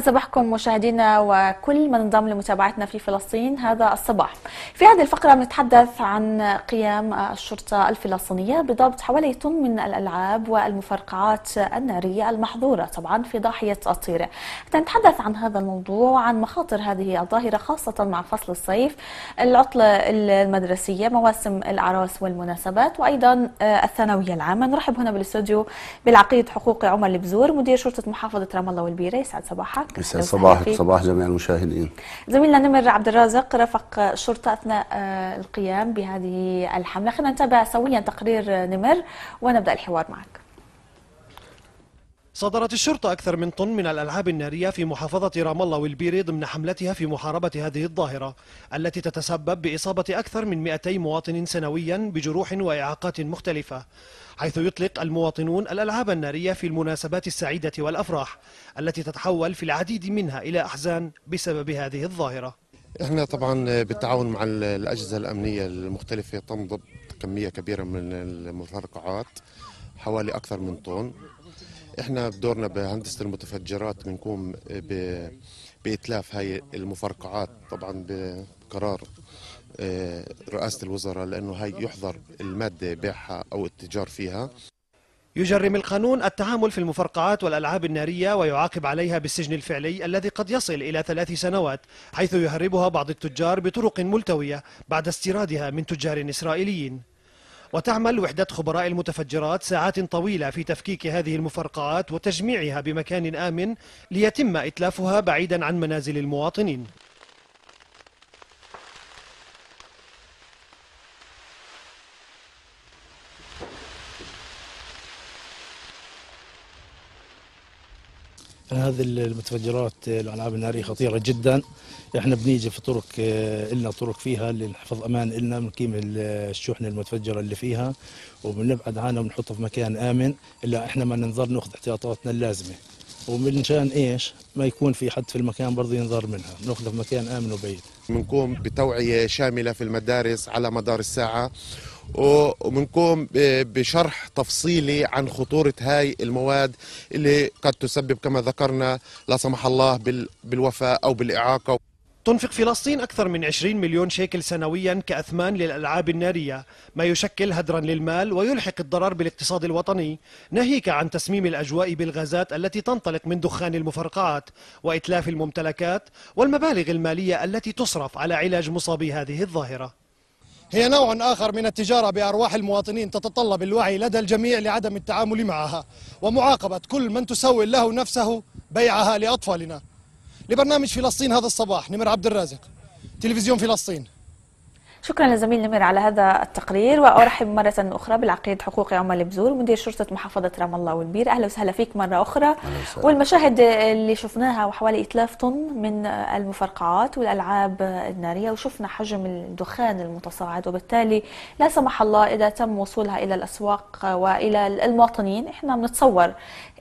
صباحكم مشاهدينا وكل من انضم لمتابعتنا في فلسطين هذا الصباح في هذه الفقرة بنتحدث عن قيام الشرطة الفلسطينية بضبط حوالي طن من الألعاب والمفرقعات النارية المحظورة طبعا في ضاحية الطيرة نتحدث عن هذا الموضوع وعن مخاطر هذه الظاهرة خاصة مع فصل الصيف العطلة المدرسية مواسم الأعراس والمناسبات وأيضا آه، الثانوية العامة نرحب هنا بالاستوديو بالعقيد حقوقي عمر البزور مدير شرطة محافظة رام الله والبيرة يسعد صباحك يسعد صباحك صباح جميع المشاهدين زميلنا نمر عبد الرازق رفق شرطة أثناء آه، القيام بهذه الحملة خلينا نتابع سويا تقرير آه، نمر ونبدأ الحوار معك صدرت الشرطة أكثر من طن من الألعاب النارية في محافظة رام الله والبيري ضمن حملتها في محاربة هذه الظاهرة التي تتسبب بإصابة أكثر من 200 مواطن سنويا بجروح وإعاقات مختلفة حيث يطلق المواطنون الألعاب النارية في المناسبات السعيدة والأفراح التي تتحول في العديد منها إلى أحزان بسبب هذه الظاهرة احنا طبعا بالتعاون مع الاجهزه الامنيه المختلفه تم ضبط كميه كبيره من المفرقعات حوالي اكثر من طن احنا بدورنا بهندسه المتفجرات بنقوم باتلاف هاي المفرقعات طبعا بقرار آه، رئاسه الوزراء لانه هاي يحظر الماده بيعها او التجار فيها يجرم القانون التعامل في المفرقعات والألعاب النارية ويعاقب عليها بالسجن الفعلي الذي قد يصل إلى ثلاث سنوات حيث يهربها بعض التجار بطرق ملتوية بعد استيرادها من تجار إسرائيليين وتعمل وحدة خبراء المتفجرات ساعات طويلة في تفكيك هذه المفرقعات وتجميعها بمكان آمن ليتم إتلافها بعيدا عن منازل المواطنين هذه المتفجرات آه، الالعاب الناريه خطيره جدا احنا بنيجي في طرق آه، النا طرق فيها لنحفظ امان النا بنقيم الشحنه المتفجره اللي فيها وبنبعد عنها وبنحطها في مكان امن الا احنا ما ننظر ناخذ احتياطاتنا اللازمه ومنشان ايش ما يكون في حد في المكان برضه ينظر منها ناخذها في مكان امن وبعيد بنقوم بتوعيه شامله في المدارس على مدار الساعه وبنقوم بشرح تفصيلي عن خطورة هاي المواد اللي قد تسبب كما ذكرنا لا سمح الله بالوفاة أو بالإعاقة تنفق فلسطين أكثر من 20 مليون شيكل سنويا كأثمان للألعاب النارية ما يشكل هدرا للمال ويلحق الضرر بالاقتصاد الوطني ناهيك عن تسميم الأجواء بالغازات التي تنطلق من دخان المفرقعات وإتلاف الممتلكات والمبالغ المالية التي تصرف على علاج مصابي هذه الظاهرة هي نوع آخر من التجارة بأرواح المواطنين تتطلب الوعي لدى الجميع لعدم التعامل معها ومعاقبة كل من تسول له نفسه بيعها لأطفالنا لبرنامج فلسطين هذا الصباح نمر عبد الرازق تلفزيون فلسطين شكرا للزميل نمر على هذا التقرير وارحب مره اخرى بالعقيد حقوقي عمر بزور مدير شرطه محافظه رام الله والبير اهلا وسهلا فيك مره اخرى والمشاهد اللي شفناها وحوالي 3 طن من المفرقعات والالعاب الناريه وشفنا حجم الدخان المتصاعد وبالتالي لا سمح الله اذا تم وصولها الى الاسواق والى المواطنين احنا بنتصور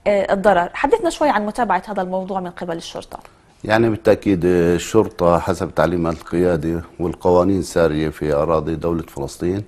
آه، الضرر حدثنا شوي عن متابعه هذا الموضوع من قبل الشرطه يعني بالتأكيد الشرطة حسب تعليمات القيادة والقوانين السارية في أراضي دولة فلسطين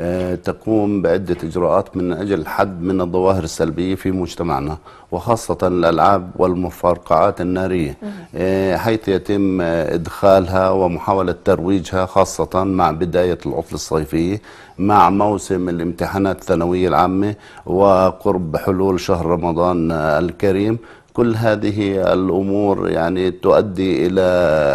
آه، تقوم بعدة إجراءات من أجل الحد من الظواهر السلبية في مجتمعنا وخاصة الألعاب والمفرقعات النارية آه، حيث يتم إدخالها ومحاولة ترويجها خاصة مع بداية العطلة الصيفية مع موسم الامتحانات الثانوية العامة وقرب حلول شهر رمضان الكريم كل هذه الأمور يعني تؤدي إلى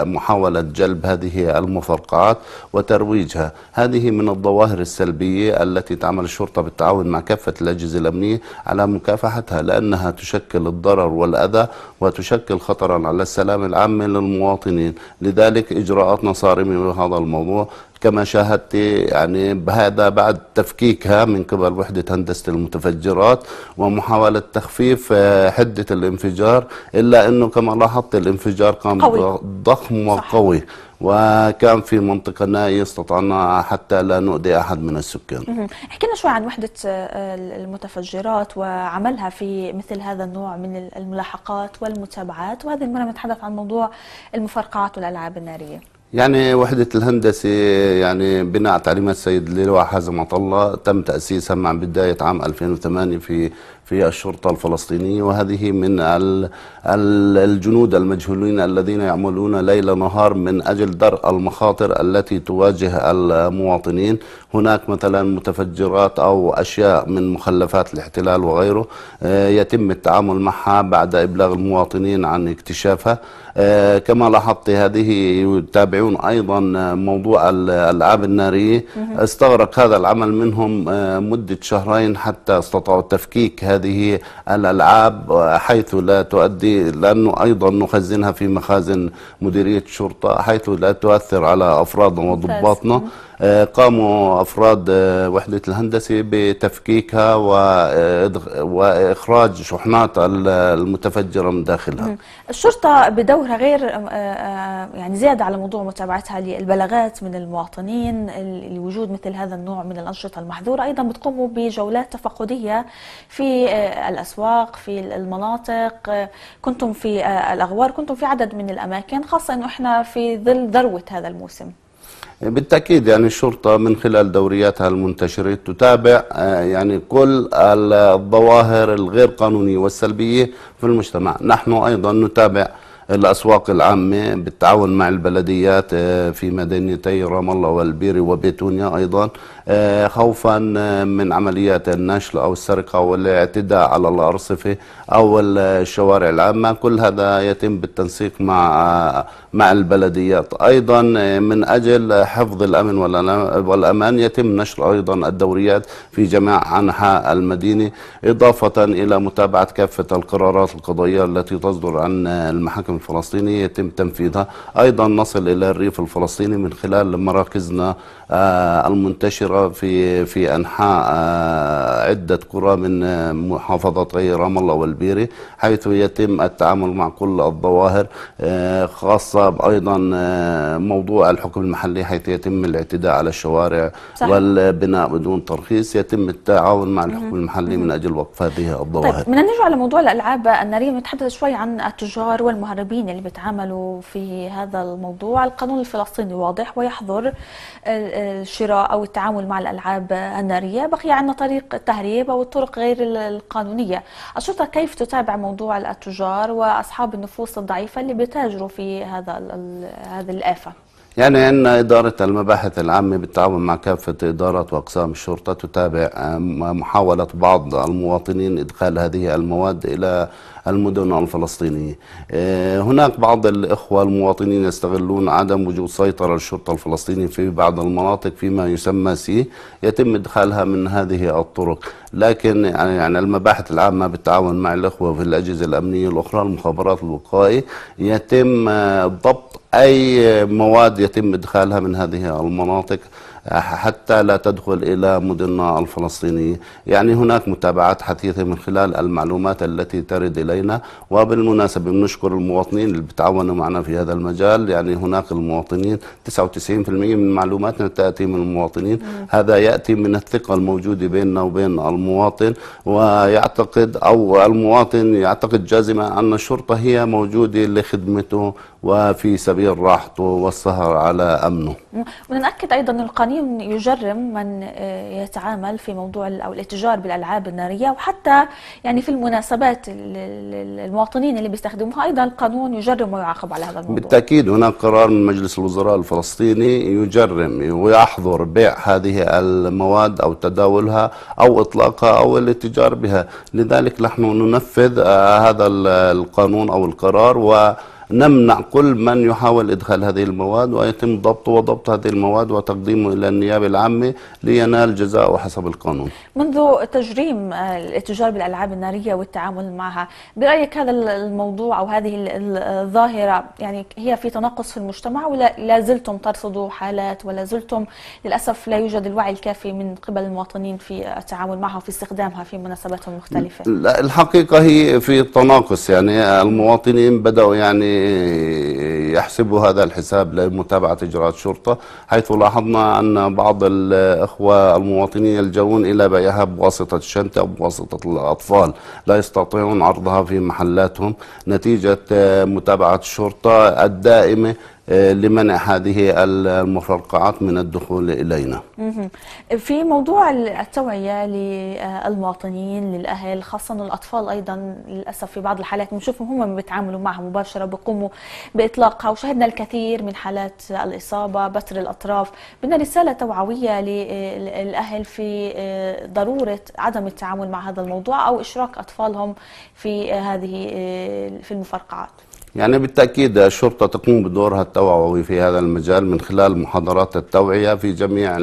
محاولة جلب هذه المفرقعات وترويجها هذه من الظواهر السلبية التي تعمل الشرطة بالتعاون مع كافة الأجهزة الأمنية على مكافحتها لأنها تشكل الضرر والأذى وتشكل خطرا على السلام العام للمواطنين لذلك إجراءاتنا صارمة بهذا الموضوع كما شاهدت يعني بهذا بعد تفكيكها من قبل وحدة هندسة المتفجرات ومحاولة تخفيف آه، حدة الانفجار إلا أنه كما لاحظت الانفجار كان قوي. ضخم وقوي صح. وكان في منطقة نائية استطعنا حتى لا نؤذي أحد من السكان احكي لنا شوي عن وحدة آه، المتفجرات وعملها في مثل هذا النوع من الملاحقات والمتابعات وهذه المرة نتحدث عن موضوع المفرقعات والألعاب النارية يعني وحدة الهندسة يعني بناء تعليمات السيد لواء حازم عطلة تم تأسيسها مع بداية عام 2008 في في الشرطة الفلسطينية وهذه من الجنود المجهولين الذين يعملون ليل نهار من أجل درء المخاطر التي تواجه المواطنين هناك مثلا متفجرات أو أشياء من مخلفات الاحتلال وغيره آه، يتم التعامل معها بعد إبلاغ المواطنين عن اكتشافها آه، كما لاحظت هذه يتابعون أيضا موضوع الألعاب النارية استغرق هذا العمل منهم آه، مدة شهرين حتى استطاعوا تفكيك هذه هذه الألعاب حيث لا تؤدي لأنه أيضا نخزنها في مخازن مديرية الشرطة حيث لا تؤثر على أفرادنا وضباطنا آه، قاموا أفراد آه، وحدة الهندسة بتفكيكها آه، وإخراج شحنات المتفجرة من داخلها نعم. الشرطة بدورها غير يعني زيادة على موضوع متابعتها للبلاغات من المواطنين لوجود مثل هذا النوع من الأنشطة المحظورة أيضا بتقوموا بجولات تفقدية في الأسواق في المناطق كنتم في الأغوار كنتم في عدد من الأماكن خاصة أنه إحنا في ظل ذروة هذا الموسم يعني بالتأكيد يعني الشرطة من خلال دورياتها المنتشرة تتابع آه، يعني كل الظواهر الغير قانونية والسلبية في المجتمع نحن أيضا نتابع الأسواق العامة بالتعاون مع البلديات آه، في مدينتي رام الله والبيري وبيتونيا أيضا آه، خوفا آه، من عمليات النشل أو السرقة والاعتداء على الأرصفة أو الشوارع العامة كل هذا يتم بالتنسيق مع مع البلديات أيضا من أجل حفظ الأمن والأمان يتم نشر أيضا الدوريات في جميع أنحاء المدينة إضافة إلى متابعة كافة القرارات القضائية التي تصدر عن المحاكم الفلسطيني يتم تنفيذها أيضا نصل إلى الريف الفلسطيني من خلال مراكزنا آه، المنتشرة في في أنحاء آه، عدة قرى من آه، محافظتي رام الله والبيري حيث يتم التعامل مع كل الظواهر خاصة أيضا موضوع الحكم المحلي حيث يتم الاعتداء على الشوارع صح. والبناء بدون ترخيص يتم التعاون مع الحكم المحلي من أجل وقف هذه طيب، الظواهر طيب من نرجع لموضوع الألعاب النارية نتحدث شوي عن التجار والمهرجانات المدربين اللي بيتعاملوا في هذا الموضوع القانون الفلسطيني واضح ويحظر الشراء أو التعامل مع الألعاب النارية بقي عندنا طريق التهريب أو الطرق غير القانونية الشرطة كيف تتابع موضوع التجار وأصحاب النفوس الضعيفة اللي بتاجروا في هذا هذه الآفة يعني أن إدارة المباحث العامة بالتعاون مع كافة إدارات وأقسام الشرطة تتابع محاولة بعض المواطنين إدخال هذه المواد إلى المدن الفلسطينية آه، هناك بعض الإخوة المواطنين يستغلون عدم وجود سيطرة للشرطة الفلسطينية في بعض المناطق فيما يسمى سي يتم إدخالها من هذه الطرق لكن يعني-, يعني المباحث العامة بالتعاون مع الإخوة في الأجهزة الأمنية الأخرى المخابرات الوقائية يتم ضبط أي مواد يتم إدخالها من هذه المناطق حتى لا تدخل إلى مدننا الفلسطينية يعني هناك متابعات حثيثة من خلال المعلومات التي ترد إلينا وبالمناسبة بنشكر المواطنين اللي بتعاونوا معنا في هذا المجال يعني هناك المواطنين 99% من معلوماتنا تأتي من المواطنين هذا يأتي من الثقة الموجودة بيننا وبين المواطن ويعتقد أو المواطن يعتقد جازما أن الشرطة هي موجودة لخدمته وفي سبيل راحته والسهر على أمنه ونأكد أيضا القانون يجرم من آه، يتعامل في موضوع أو الاتجار بالألعاب النارية وحتى يعني في المناسبات المواطنين اللي بيستخدموها أيضا القانون يجرم ويعاقب على هذا الموضوع بالتأكيد هناك قرار من مجلس الوزراء الفلسطيني يجرم ويحظر بيع هذه المواد أو تداولها أو إطلاقها أو الاتجار بها لذلك نحن ننفذ آه، هذا القانون أو القرار و نمنع كل من يحاول إدخال هذه المواد ويتم ضبطه وضبط هذه المواد وتقديمه إلى النيابة العامة لينال جزاءه حسب القانون منذ تجريم التجار بالألعاب النارية والتعامل معها برأيك هذا الموضوع أو هذه الظاهرة يعني هي في تناقص في المجتمع ولا لا زلتم ترصدوا حالات ولا زلتم للأسف لا يوجد الوعي الكافي من قبل المواطنين في التعامل معها وفي استخدامها في مناسباتهم المختلفة لا الحقيقة هي في تناقص يعني المواطنين بدأوا يعني يحسب هذا الحساب لمتابعة إجراءات الشرطة حيث لاحظنا أن بعض الأخوة المواطنين يلجؤون إلى بيعها بواسطة الشنطة أو بواسطة الأطفال لا يستطيعون عرضها في محلاتهم نتيجة متابعة الشرطة الدائمة آه، لمنع هذه المفرقعات من الدخول إلينا في موضوع التوعية للمواطنين للأهل خاصة الأطفال أيضا للأسف في بعض الحالات بنشوفهم هم بيتعاملوا معها مباشرة بيقوموا بإطلاقها وشهدنا الكثير من حالات الإصابة بتر الأطراف بدنا رسالة توعوية للأهل في آه، ضرورة عدم التعامل مع هذا الموضوع أو إشراك أطفالهم في هذه آه، في المفرقعات يعني بالتأكيد الشرطة تقوم بدورها التوعوي في هذا المجال من خلال محاضرات التوعية في جميع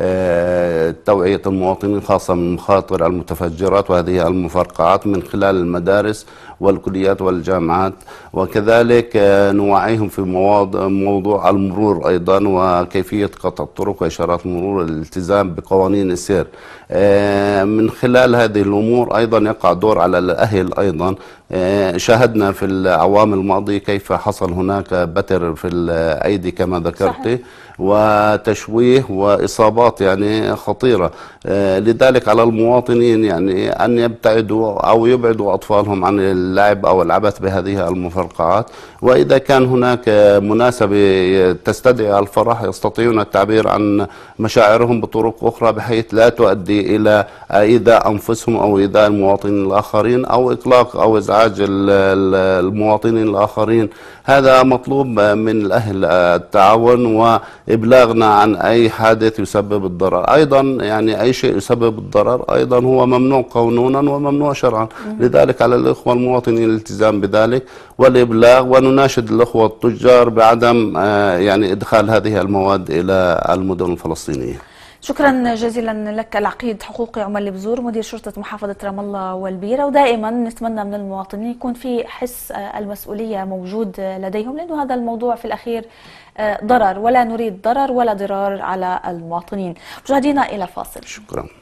آه، توعية المواطنين خاصة من مخاطر المتفجرات وهذه المفرقعات من خلال المدارس والكليات والجامعات وكذلك آه، نوعيهم في موضوع المرور أيضا وكيفية قطع الطرق وإشارات المرور الالتزام بقوانين السير آه، من خلال هذه الأمور أيضا يقع دور على الأهل أيضا آه، شاهدنا في الأعوام الماضية كيف حصل هناك بتر في الأيدي كما ذكرت صحيح. وتشويه وإصابات يعني خطيرة آه، لذلك على المواطنين يعني أن يبتعدوا أو يبعدوا أطفالهم عن اللعب أو العبث بهذه المفرقعات وإذا كان هناك مناسبة تستدعي الفرح يستطيعون التعبير عن مشاعرهم بطرق أخرى بحيث لا تؤدي إلى إيذاء أنفسهم أو إيذاء المواطنين الآخرين أو إطلاق أو إزعاج المواطنين الآخرين هذا مطلوب من الأهل التعاون وإبلاغنا عن أي حادث يسبب الضرر أيضا يعني أي شيء يسبب الضرر أيضا هو ممنوع قانونا وممنوع شرعا لذلك على الإخوة المواطنين الالتزام بذلك والإبلاغ ونناشد الأخوة التجار بعدم آه، يعني إدخال هذه المواد إلى المدن الفلسطينية شكرا جزيلا لك العقيد حقوقي عمر البزور مدير شرطة محافظة رام الله والبيرة ودائما نتمنى من المواطنين يكون في حس آه، المسؤولية موجود آه، لديهم لأنه هذا الموضوع في الأخير ضرر ولا نريد ضرر ولا ضرار على المواطنين مشاهدينا إلى فاصل شكرا